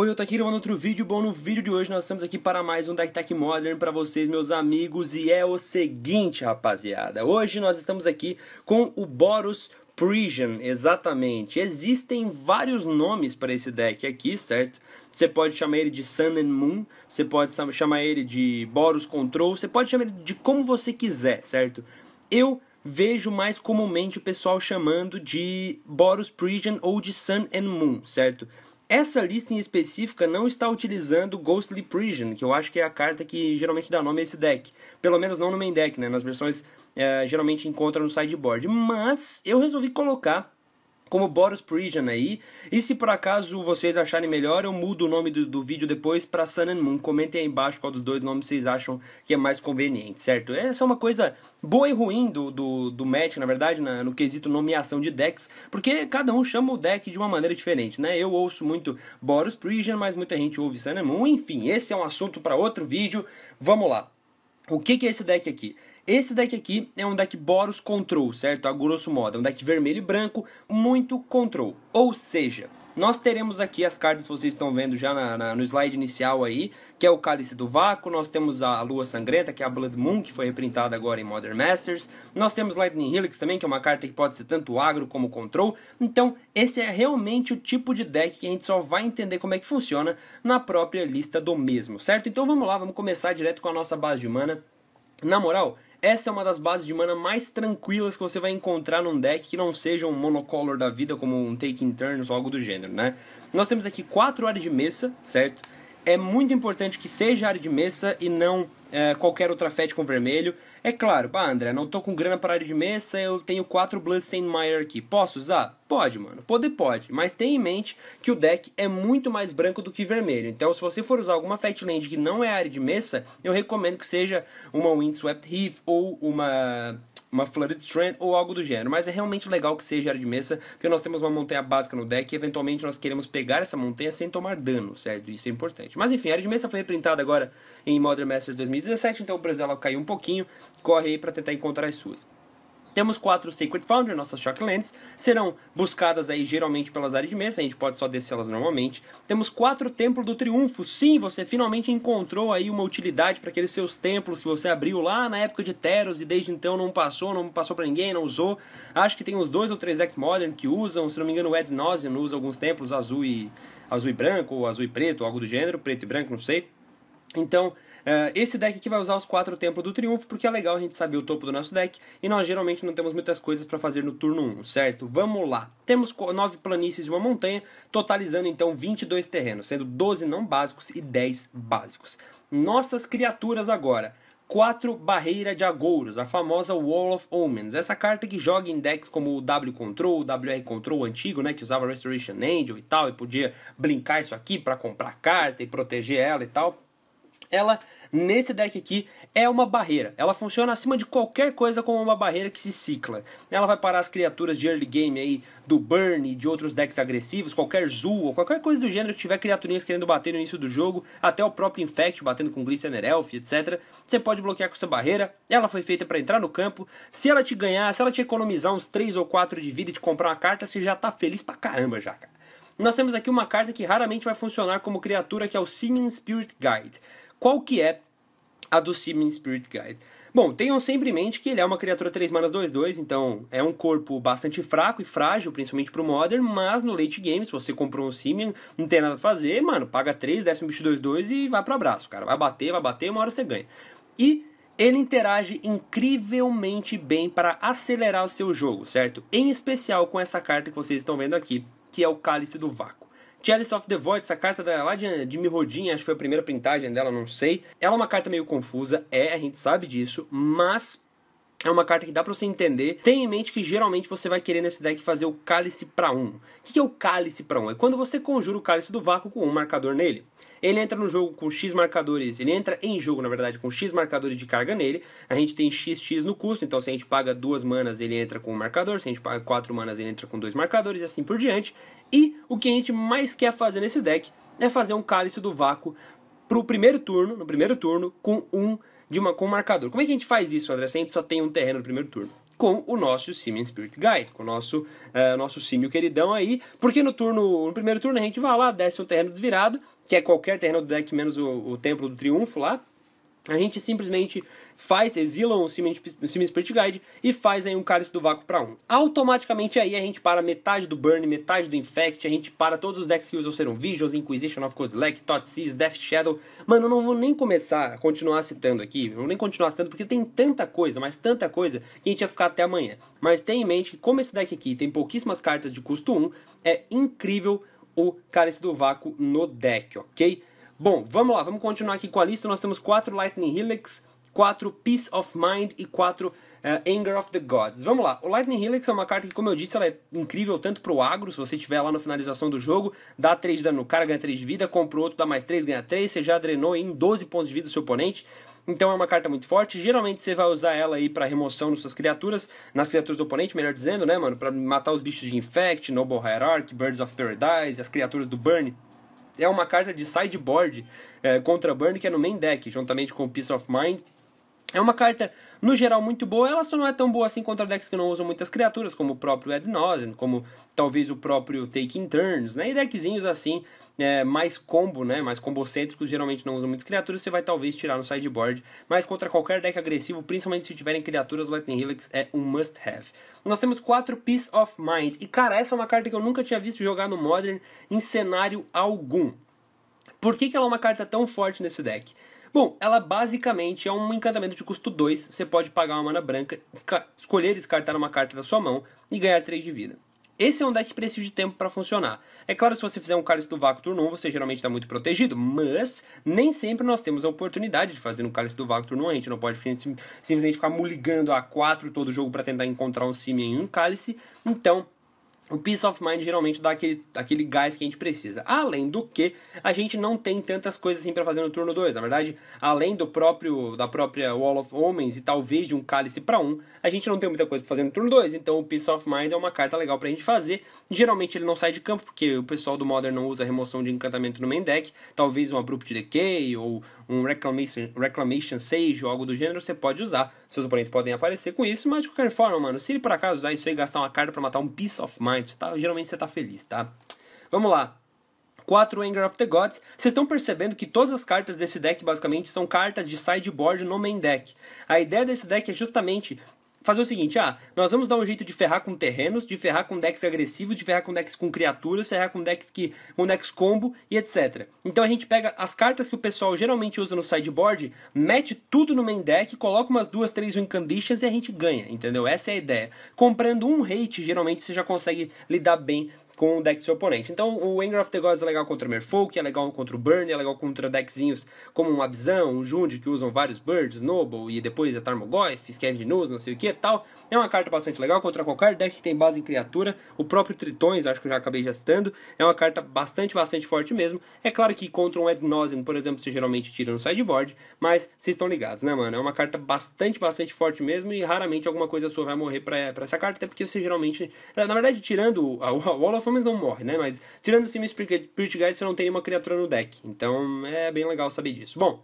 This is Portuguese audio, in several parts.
Oi, eu tô aqui gravando outro vídeo. Bom, no vídeo de hoje nós estamos aqui para mais um Deck Tech Modern para vocês, meus amigos. E é o seguinte, rapaziada. Hoje nós estamos aqui com o Boros Prison, exatamente. Existem vários nomes para esse deck aqui, certo? Você pode chamar ele de Sun and Moon, você pode chamar ele de Boros Control, você pode chamar ele de como você quiser, certo? Eu vejo mais comumente o pessoal chamando de Boros Prison ou de Sun and Moon, certo? Essa lista em específica não está utilizando Ghostly Prison, que eu acho que é a carta que geralmente dá nome a esse deck. Pelo menos não no main deck, né? Nas versões é, geralmente encontra no sideboard. Mas eu resolvi colocar como Boris Prision aí. E se por acaso vocês acharem melhor, eu mudo o nome do, do vídeo depois para Sun and Moon. Comentem aí embaixo qual dos dois nomes vocês acham que é mais conveniente, certo? Essa é uma coisa boa e ruim do, do, do match, na verdade, na, no quesito nomeação de decks, porque cada um chama o deck de uma maneira diferente, né? Eu ouço muito Boris Prision mas muita gente ouve Sun and Moon. Enfim, esse é um assunto para outro vídeo. Vamos lá. O que, que é esse deck aqui? Esse deck aqui é um deck Boros Control, certo? A grosso modo, é um deck vermelho e branco, muito control. Ou seja, nós teremos aqui as cartas que vocês estão vendo já na, na, no slide inicial aí, que é o Cálice do Vácuo, nós temos a Lua Sangrenta, que é a Blood Moon, que foi reprintada agora em Modern Masters, nós temos Lightning Helix também, que é uma carta que pode ser tanto agro como control, então esse é realmente o tipo de deck que a gente só vai entender como é que funciona na própria lista do mesmo, certo? Então vamos lá, vamos começar direto com a nossa base de mana. Na moral, essa é uma das bases de mana mais tranquilas que você vai encontrar num deck que não seja um monocolor da vida, como um Taking Turns ou algo do gênero, né? Nós temos aqui quatro áreas de mesa, certo? É muito importante que seja área de mesa e não é, qualquer outra Fetch com vermelho. É claro, bah, André, não tô com grana para área de mesa, eu tenho 4 sem Mire aqui. Posso usar? Pode, mano. Poder pode, mas tenha em mente que o deck é muito mais branco do que vermelho. Então, se você for usar alguma Fetch Land que não é área de mesa, eu recomendo que seja uma Windswept Reef ou uma uma Flooded Strand ou algo do gênero. Mas é realmente legal que seja área de mesa, porque nós temos uma montanha básica no deck e eventualmente nós queremos pegar essa montanha sem tomar dano, certo? Isso é importante. Mas enfim, a área de mesa foi reprintada agora em Modern Masters 2017, então o preço dela caiu um pouquinho, corre aí para tentar encontrar as suas. Temos quatro Sacred Founder, nossas Shocklands, serão buscadas aí geralmente pelas áreas de mesa, a gente pode só descê-las normalmente. Temos quatro Templo do Triunfo, sim, você finalmente encontrou aí uma utilidade para aqueles seus templos que você abriu lá na época de Teros e desde então não passou, não passou para ninguém, não usou. Acho que tem uns dois ou três decks Modern que usam, se não me engano o Ed usa alguns templos azul e, azul e branco, ou azul e preto, algo do gênero, preto e branco, não sei. Então, eh, esse deck aqui vai usar os quatro templos do triunfo, porque é legal a gente saber o topo do nosso deck, e nós geralmente não temos muitas coisas para fazer no turno 1, certo? Vamos lá. Temos nove planícies e uma montanha, totalizando então 22 terrenos, sendo 12 não básicos e 10 básicos. Nossas criaturas agora. 4 Barreira de Agouros, a famosa Wall of Omens. Essa carta que joga em decks como o W Control, o WR Control antigo, né, que usava Restoration Angel e tal, e podia blinkar isso aqui para comprar carta e proteger ela e tal ela, nesse deck aqui, é uma barreira. Ela funciona acima de qualquer coisa como uma barreira que se cicla. Ela vai parar as criaturas de early game aí, do Burn, de outros decks agressivos, qualquer Zul, ou qualquer coisa do gênero que tiver criaturinhas querendo bater no início do jogo, até o próprio Infect batendo com Glistener Elf, etc. Você pode bloquear com essa barreira, ela foi feita para entrar no campo. Se ela te ganhar, se ela te economizar uns 3 ou 4 de vida e te comprar uma carta, você já tá feliz pra caramba já, cara. Nós temos aqui uma carta que raramente vai funcionar como criatura, que é o Singing Spirit Guide. Qual que é a do Simian Spirit Guide? Bom, tenham sempre em mente que ele é uma criatura 3 manas 2-2, então é um corpo bastante fraco e frágil, principalmente pro Modern, mas no late game, se você comprou um simian, não tem nada a fazer, mano, paga 3, desce um bicho 2-2 e vai pro abraço, cara. Vai bater, vai bater, uma hora você ganha. E ele interage incrivelmente bem para acelerar o seu jogo, certo? Em especial com essa carta que vocês estão vendo aqui, que é o Cálice do Vácuo. Chalice of the Void, essa carta da, lá de, de Mirrodin, acho que foi a primeira printagem dela, não sei. Ela é uma carta meio confusa, é, a gente sabe disso, mas é uma carta que dá para você entender. Tenha em mente que geralmente você vai querer nesse deck fazer o cálice para um. O que é o cálice para um? É quando você conjura o cálice do vácuo com um marcador nele. Ele entra no jogo com X marcadores, ele entra em jogo, na verdade, com X marcadores de carga nele. A gente tem XX no custo, então se a gente paga duas manas, ele entra com um marcador, se a gente paga quatro manas, ele entra com dois marcadores e assim por diante. E o que a gente mais quer fazer nesse deck é fazer um cálice do vácuo pro primeiro turno, no primeiro turno, com um de uma, com um marcador. Como é que a gente faz isso, André? Se a gente só tem um terreno no primeiro turno com o nosso Simian Spirit Guide, com o nosso, é, nosso Simio queridão aí, porque no turno no primeiro turno a gente vai lá, desce um terreno desvirado, que é qualquer terreno do deck menos o, o Templo do Triunfo lá, a gente simplesmente faz, exila um Simon Spirit Guide e faz aí um cálice do vácuo para um. Automaticamente aí a gente para metade do Burn, metade do Infect, a gente para todos os decks que usam serão Visions Inquisition of Kozilek, Tot Seas, Death Shadow. Mano, eu não vou nem começar a continuar citando aqui, vou nem continuar citando porque tem tanta coisa, mas tanta coisa, que a gente ia ficar até amanhã. Mas tenha em mente que como esse deck aqui tem pouquíssimas cartas de custo 1, é incrível o cálice do vácuo no deck, ok? Bom, vamos lá, vamos continuar aqui com a lista. Nós temos quatro Lightning Helix, quatro Peace of Mind e quatro uh, Anger of the Gods. Vamos lá, o Lightning Helix é uma carta que, como eu disse, ela é incrível tanto pro agro, se você tiver lá na finalização do jogo, dá 3 de dano no cara, ganha 3 de vida, compra outro, dá mais 3, ganha 3, você já drenou em 12 pontos de vida do seu oponente. Então é uma carta muito forte. Geralmente você vai usar ela aí para remoção nas suas criaturas, nas criaturas do oponente, melhor dizendo, né, mano? Para matar os bichos de Infect, Noble Hierarchy, Birds of Paradise, as criaturas do Burn, é uma carta de sideboard é, contra Burn que é no main deck, juntamente com Peace of Mind, é uma carta, no geral, muito boa. Ela só não é tão boa assim contra decks que não usam muitas criaturas, como o próprio Ednosen, como talvez o próprio Taking Turns, né? E deckzinhos assim, é, mais combo, né? Mais combocêntricos, geralmente não usam muitas criaturas. Você vai talvez tirar no sideboard. Mas contra qualquer deck agressivo, principalmente se tiverem criaturas, Lightning Helix é um must-have. Nós temos quatro Peace of Mind. E cara, essa é uma carta que eu nunca tinha visto jogar no Modern em cenário algum. Por que, que ela é uma carta tão forte nesse deck? Bom, ela basicamente é um encantamento de custo 2. Você pode pagar uma mana branca, escolher descartar uma carta da sua mão e ganhar 3 de vida. Esse é um deck que precisa de tempo para funcionar. É claro, se você fizer um Cálice do Vácuo turno 1, você geralmente está muito protegido, mas nem sempre nós temos a oportunidade de fazer um Cálice do Vácuo turno 1. A gente não pode simplesmente ficar muligando a 4 todo jogo para tentar encontrar um Simian em um Cálice. Então, o peace of mind geralmente dá aquele, aquele gás que a gente precisa. Além do que, a gente não tem tantas coisas assim para fazer no turno 2. Na verdade, além do próprio da própria Wall of Homens e talvez de um cálice para um, a gente não tem muita coisa para fazer no turno 2. Então, o peace of mind é uma carta legal pra gente fazer. Geralmente ele não sai de campo porque o pessoal do Modern não usa remoção de encantamento no main deck. Talvez um Abrupt Decay ou um Reclamation, Reclamation Sage ou algo do gênero você pode usar. Seus oponentes podem aparecer com isso, mas de qualquer forma, mano, se ele por acaso usar isso aí e gastar uma carta para matar um peace of mind mais. Você tá, geralmente você tá feliz, tá? Vamos lá. 4 Anger of the Gods. Vocês estão percebendo que todas as cartas desse deck basicamente são cartas de sideboard no main deck. A ideia desse deck é justamente fazer o seguinte: ah, nós vamos dar um jeito de ferrar com terrenos, de ferrar com decks agressivos, de ferrar com decks com criaturas, ferrar com decks que com decks combo e etc. Então a gente pega as cartas que o pessoal geralmente usa no sideboard, mete tudo no main deck, coloca umas duas, três win conditions e a gente ganha, entendeu? Essa é a ideia. Comprando um hate, geralmente você já consegue lidar bem com o deck do seu oponente. Então o Anger of the Gods é legal contra Merfolk, é legal contra o Burn, é legal contra deckzinhos como um Abzão, um Jund, que usam vários Birds, Noble e depois é Tarmogoyf, Scavnus, não sei o que tal. É uma carta bastante legal contra qualquer deck que tem base em criatura. O próprio Tritões, acho que eu já acabei já citando, é uma carta bastante, bastante forte mesmo. É claro que contra um Ednosian, por exemplo, você geralmente tira no sideboard, mas vocês estão ligados, né, mano? É uma carta bastante, bastante forte mesmo e raramente alguma coisa sua vai morrer pra, pra essa carta, até porque você geralmente, na verdade, tirando o Wall of Flamengo não morre, né? Mas tirando o Sim Spirit Guide, você não tem nenhuma criatura no deck. Então é bem legal saber disso. Bom,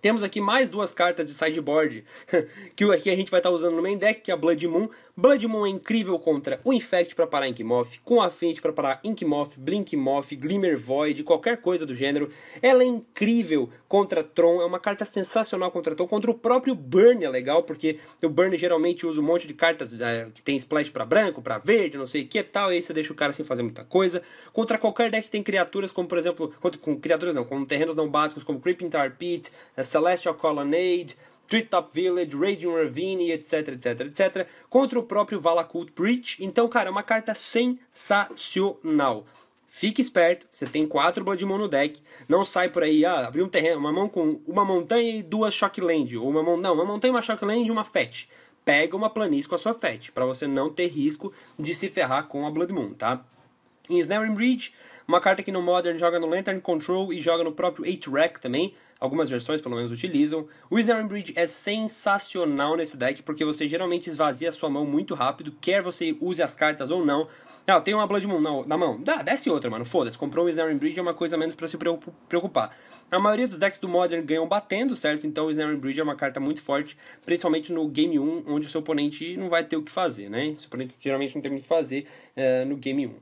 temos aqui mais duas cartas de sideboard que aqui a gente vai estar tá usando no main deck, que é a Blood Moon. Blood Moon é incrível contra o Infect para parar Inkmoth, com a Affinity para parar Inkmoth, Blinkmoth, Glimmer Void, qualquer coisa do gênero. Ela é incrível contra Tron, é uma carta sensacional contra Tron. Contra o próprio Burn é legal, porque o Burn geralmente usa um monte de cartas eh, que tem splash para branco, para verde, não sei o que tal, e aí você deixa o cara sem fazer muita coisa. Contra qualquer deck que tem criaturas, como por exemplo, contra, com criaturas não, com terrenos não básicos, como Creeping Tar Pit, Celestial Colonnade, Treetop Village, Raging Ravine, etc, etc, etc, contra o próprio Valakut Breach. Então, cara, é uma carta sensacional. Fique esperto, você tem quatro Blood Moon no deck, não sai por aí, ah, abrir um terreno, uma mão com uma montanha e duas Shockland, ou uma mão, não, uma montanha, uma Shockland e uma Fetch. Pega uma planície com a sua Fetch, para você não ter risco de se ferrar com a Blood Moon, tá? Em Snaring Bridge, uma carta que no Modern joga no Lantern Control e joga no próprio 8-Rack também. Algumas versões, pelo menos, utilizam. O Snaring Bridge é sensacional nesse deck, porque você geralmente esvazia a sua mão muito rápido, quer você use as cartas ou não. Ah, tem uma Blood Moon na, na mão. Dá, desce outra, mano. Foda-se. Comprou um Snaring Bridge é uma coisa menos para se preocupar. A maioria dos decks do Modern ganham batendo, certo? Então o Snaring Bridge é uma carta muito forte, principalmente no Game 1, onde o seu oponente não vai ter o que fazer, né? O seu oponente geralmente não tem muito o que fazer uh, no Game 1.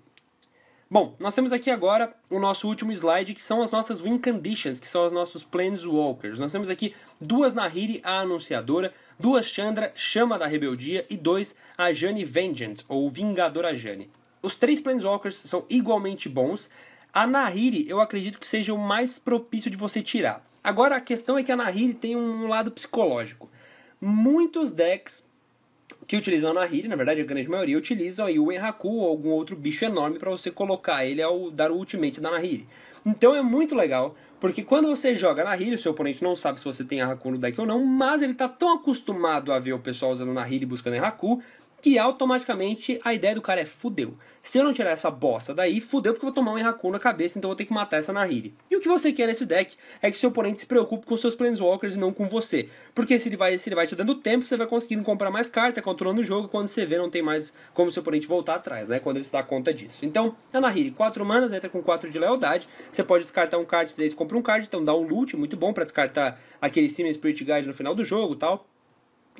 Bom, nós temos aqui agora o nosso último slide, que são as nossas win conditions, que são os nossos planeswalkers. Nós temos aqui duas Nahiri, a anunciadora, duas Chandra, Chama da Rebeldia, e dois a Jane Vengeance, ou Vingadora Jane. Os três planeswalkers são igualmente bons. A Nahiri, eu acredito que seja o mais propício de você tirar. Agora, a questão é que a Nahiri tem um lado psicológico. Muitos decks que utilizam a Nahiri, na verdade a grande maioria utiliza aí o Enhaku ou algum outro bicho enorme para você colocar ele ao dar o ultimate da Nahiri. Então é muito legal, porque quando você joga Nahiri, o seu oponente não sabe se você tem Enhaku no deck ou não, mas ele está tão acostumado a ver o pessoal usando Nahiri buscando Enhaku, que automaticamente a ideia do cara é fudeu. Se eu não tirar essa bosta daí, fudeu porque eu vou tomar um Enraku na cabeça, então eu vou ter que matar essa Nahiri. E o que você quer nesse deck é que seu oponente se preocupe com seus Planeswalkers e não com você. Porque se ele vai, se ele vai te dando tempo, você vai conseguindo comprar mais carta, tá controlando o jogo, quando você vê não tem mais como seu oponente voltar atrás, né? Quando ele se dá conta disso. Então, a Nahiri, 4 manas, entra com 4 de lealdade. Você pode descartar um card, se fizer compra um card, então dá um loot, muito bom para descartar aquele Simon Spirit Guide no final do jogo tal.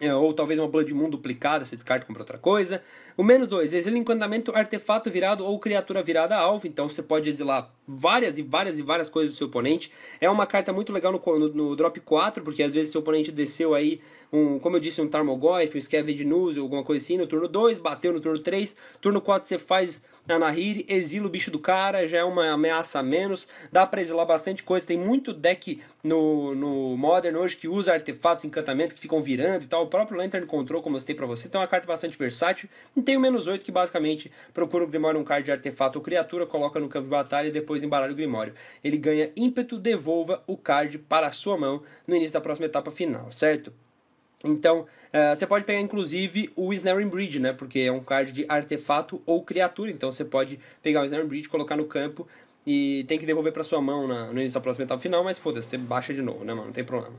É, ou talvez uma Blood Moon duplicada, você descarta e compra outra coisa. O menos 2, exila encantamento, artefato virado ou criatura virada alvo, então você pode exilar várias e várias e várias coisas do seu oponente. É uma carta muito legal no, no, no drop 4, porque às vezes seu oponente desceu aí, um, como eu disse, um Tarmogoyf, um Scavenge News, alguma coisa assim, no turno 2, bateu no turno 3, turno 4 você faz Anahiri, exila o bicho do cara, já é uma ameaça a menos, dá pra exilar bastante coisa, tem muito deck no, no Modern hoje que usa artefatos, encantamentos que ficam virando e tal, o próprio Lantern Control, como eu citei pra você, tem uma carta bastante versátil, e tem o menos 8 que basicamente procura o Grimório um card de artefato ou criatura, coloca no campo de batalha e depois embaralha o Grimório. Ele ganha ímpeto, devolva o card para a sua mão no início da próxima etapa final, certo? Então, uh, você pode pegar inclusive o Snaring Bridge, né? Porque é um card de artefato ou criatura. Então, você pode pegar o Snaring Bridge, colocar no campo e tem que devolver para sua mão na, no início da próxima etapa final. Mas foda-se, você baixa de novo, né, mano? Não tem problema.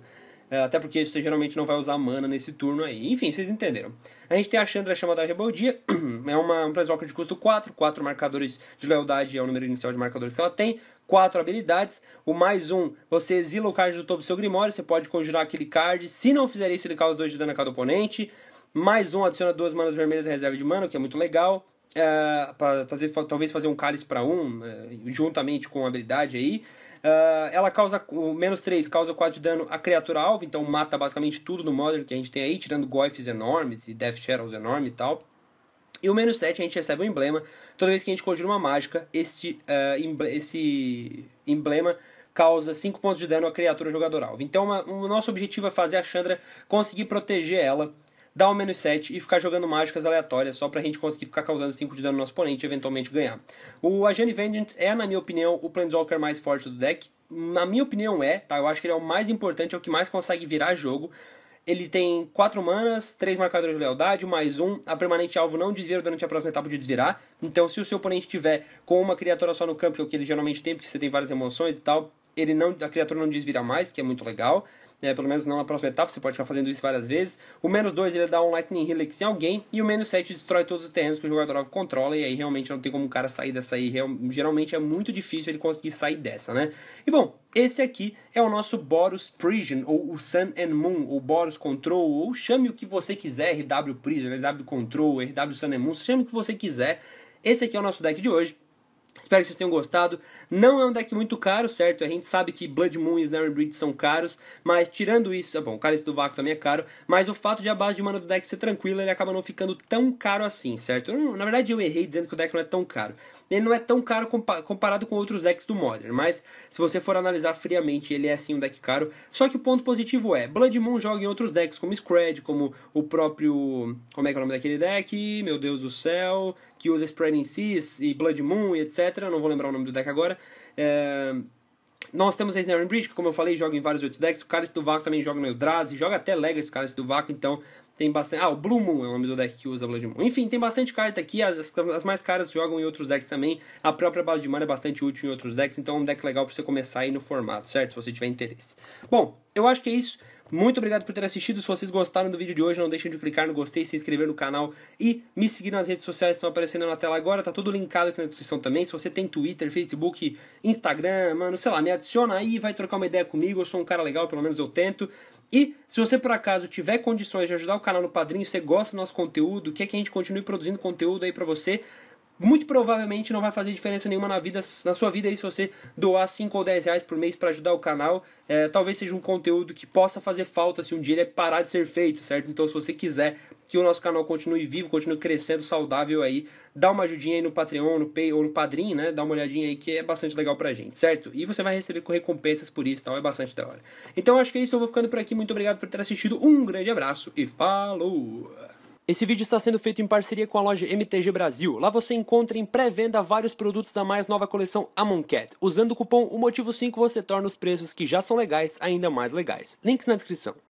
É, até porque você geralmente não vai usar mana nesse turno aí. Enfim, vocês entenderam. A gente tem a Chandra chamada Rebeldia, é uma, um Planeswalker de custo 4, 4 marcadores de lealdade é o número inicial de marcadores que ela tem, 4 habilidades, o mais um, você exila o card do topo do seu Grimório, você pode conjurar aquele card, se não fizer isso ele causa 2 de dano a cada oponente, mais um adiciona duas manas vermelhas à reserva de mana, o que é muito legal, é, para talvez fazer um cálice para um, é, juntamente com a habilidade aí. Uh, ela causa o menos 3, causa 4 de dano a criatura alvo, então mata basicamente tudo no Modern que a gente tem aí, tirando Goifs enormes e Death Shadows enorme e tal. E o menos 7 a gente recebe um emblema. Toda vez que a gente conjura uma mágica, esse uh, esse emblema causa 5 pontos de dano a criatura jogador alvo. Então uma, o nosso objetivo é fazer a Chandra conseguir proteger ela dar o menos 7 e ficar jogando mágicas aleatórias só pra gente conseguir ficar causando 5 de dano no nosso oponente e eventualmente ganhar. O Ajani Vengeance é, na minha opinião, o Planeswalker mais forte do deck. Na minha opinião é, tá? Eu acho que ele é o mais importante, é o que mais consegue virar jogo. Ele tem 4 manas, 3 marcadores de lealdade, mais um. A permanente alvo não desvira durante a próxima etapa de desvirar. Então, se o seu oponente tiver com uma criatura só no campo, que é o que ele geralmente tem, porque você tem várias emoções e tal, ele não, a criatura não desvira mais, que é muito legal. É, pelo menos não na próxima etapa, você pode ficar fazendo isso várias vezes. O menos 2 ele dá um Lightning Helix em alguém, e o menos 7 destrói todos os terrenos que o jogador alvo controla, e aí realmente não tem como o cara sair dessa aí. Real, geralmente é muito difícil ele conseguir sair dessa, né? E bom, esse aqui é o nosso Boros Prison, ou o Sun and Moon, ou Boros Control, ou chame o que você quiser, RW Prison, RW Control, RW Sun and Moon, chame o que você quiser. Esse aqui é o nosso deck de hoje. Espero que vocês tenham gostado. Não é um deck muito caro, certo? A gente sabe que Blood Moon e Snaring Breed são caros, mas tirando isso, é bom, o Cálice do Vácuo também é caro, mas o fato de a base de mana do deck ser tranquila, ele acaba não ficando tão caro assim, certo? na verdade, eu errei dizendo que o deck não é tão caro. Ele não é tão caro comparado com outros decks do Modern, mas se você for analisar friamente, ele é sim um deck caro. Só que o ponto positivo é, Blood Moon joga em outros decks, como Scred, como o próprio... como é que é o nome daquele deck? Meu Deus do céu... que usa Spreading Seas e Blood Moon e etc. Não vou lembrar o nome do deck agora. É... Nós temos a Snaring Bridge, que como eu falei, joga em vários outros decks. O Cálice do Vácuo também joga no Eldrazi, joga até Legacy Cálice do Vácuo, então tem bastante... Ah, o Blue Moon é o nome do deck que usa Blood Moon. Enfim, tem bastante carta aqui, as, as mais caras jogam em outros decks também. A própria base de mana é bastante útil em outros decks, então é um deck legal para você começar aí no formato, certo? Se você tiver interesse. Bom, eu acho que é isso. Muito obrigado por ter assistido. Se vocês gostaram do vídeo de hoje, não deixem de clicar no gostei, se inscrever no canal e me seguir nas redes sociais que estão aparecendo na tela agora. Tá tudo linkado aqui na descrição também. Se você tem Twitter, Facebook, Instagram, mano, sei lá, me adiciona aí, vai trocar uma ideia comigo. Eu sou um cara legal, pelo menos eu tento. E se você por acaso tiver condições de ajudar o canal no Padrinho, você gosta do nosso conteúdo, quer que a gente continue produzindo conteúdo aí para você, muito provavelmente não vai fazer diferença nenhuma na vida na sua vida aí se você doar 5 ou 10 reais por mês para ajudar o canal. É, talvez seja um conteúdo que possa fazer falta se um dia ele parar de ser feito, certo? Então se você quiser que o nosso canal continue vivo, continue crescendo, saudável aí, dá uma ajudinha aí no Patreon, no Pay ou no Padrim, né? Dá uma olhadinha aí que é bastante legal pra gente, certo? E você vai receber recompensas por isso, então é bastante da hora. Então acho que é isso, eu vou ficando por aqui. Muito obrigado por ter assistido. Um grande abraço e falou! Esse vídeo está sendo feito em parceria com a loja MTG Brasil. Lá você encontra em pré-venda vários produtos da mais nova coleção Amon Cat. Usando o cupom o motivo 5 você torna os preços que já são legais ainda mais legais. Links na descrição.